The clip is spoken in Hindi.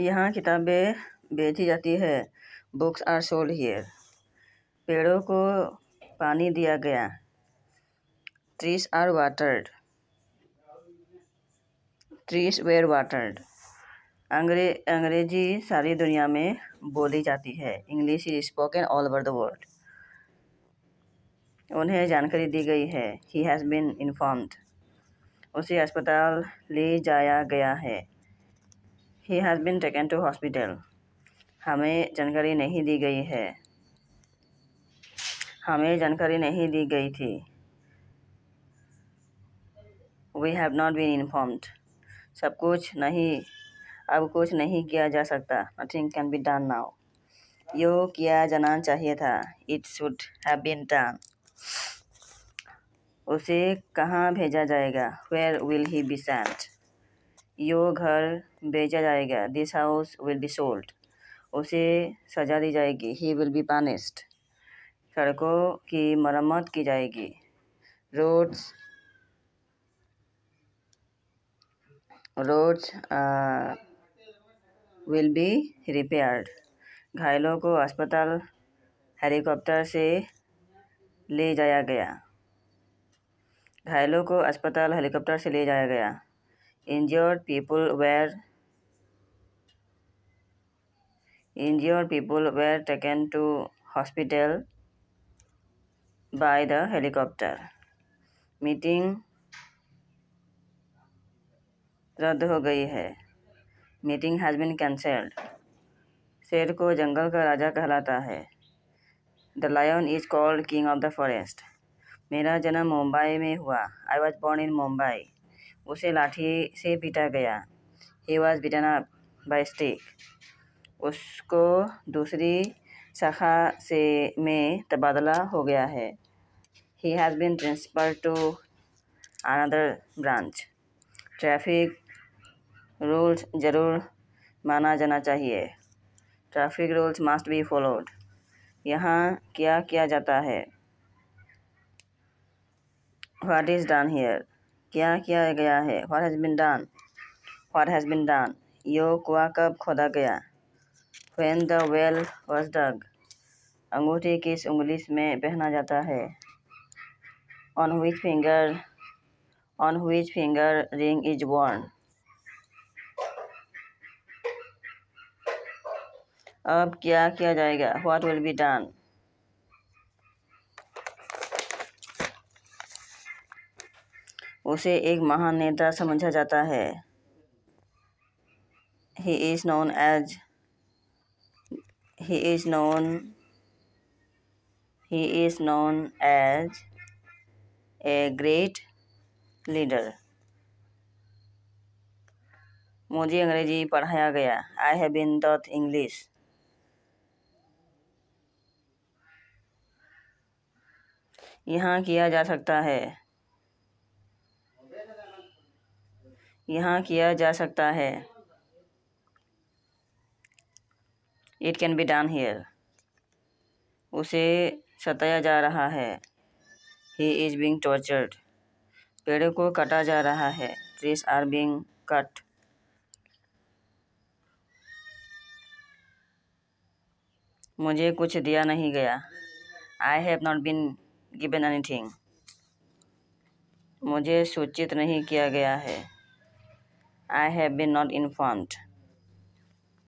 यहाँ किताबें बेची जाती है बुक्स आर सोल्ड हियर पेड़ों को पानी दिया गया trees are watered trees were watered अंग्रे अंग्रेजी सारी दुनिया में बोली जाती है English is spoken all over the world उन्हें जानकारी दी गई है ही हैज़ बीन इन्फॉर्म्ड उसे अस्पताल ले जाया गया है he has been taken to hospital हमें जानकारी नहीं दी गई है हमें जानकारी नहीं दी गई थी we have not been informed सब कुछ नहीं अब कुछ नहीं किया जा सकता nothing can be done now यो किया जाना चाहिए था it should have been done उसे कहाँ भेजा जाएगा where will he be sent यो घर बेचा जाएगा this house will be sold उसे सजा दी जाएगी ही विल बी पानिस्ड सड़कों की मरम्मत की जाएगी roads roads will be repaired घायलों को अस्पताल हेलीकॉप्टर से ले जाया गया घायलों को अस्पताल हेलीकॉप्टर से ले जाया गया Injured people were injured people were taken to hospital by the helicopter. Meeting रद्द हो गई है मीटिंग हैज़ बिन कैंसल्ड शेर को जंगल का राजा कहलाता है the lion is called king of the forest मेरा जन्म मुंबई में हुआ I was born in Mumbai उसे लाठी से पीटा गया he was beaten up by stick उसको दूसरी शाखा से में तबादला हो गया है he has been transfer to another branch traffic rules ज़रूर माना जाना चाहिए traffic rules must be followed यहाँ क्या किया जाता है वाट इज़ डन हेयर क्या किया गया है what has been done what has been done यो कुआ कब खोदा गया when the well was dug अंगूठी किस उंगली में पहना जाता है on which finger on which finger ring is born अब क्या किया जाएगा व्हाट विल बी डन उसे एक महान नेता समझा जाता है he is known as he is known he is known as a great leader मुझे अंग्रेजी पढ़ाया गया I have been taught English यहाँ किया जा सकता है यहाँ किया जा सकता है it can be done here उसे सताया जा रहा है ही इज़ बींग टॉर्चर्ड पेड़ों को काटा जा रहा है ट्रीज आर बींग कट मुझे कुछ दिया नहीं गया I have not been given anything मुझे सूचित नहीं किया गया है I have been not informed.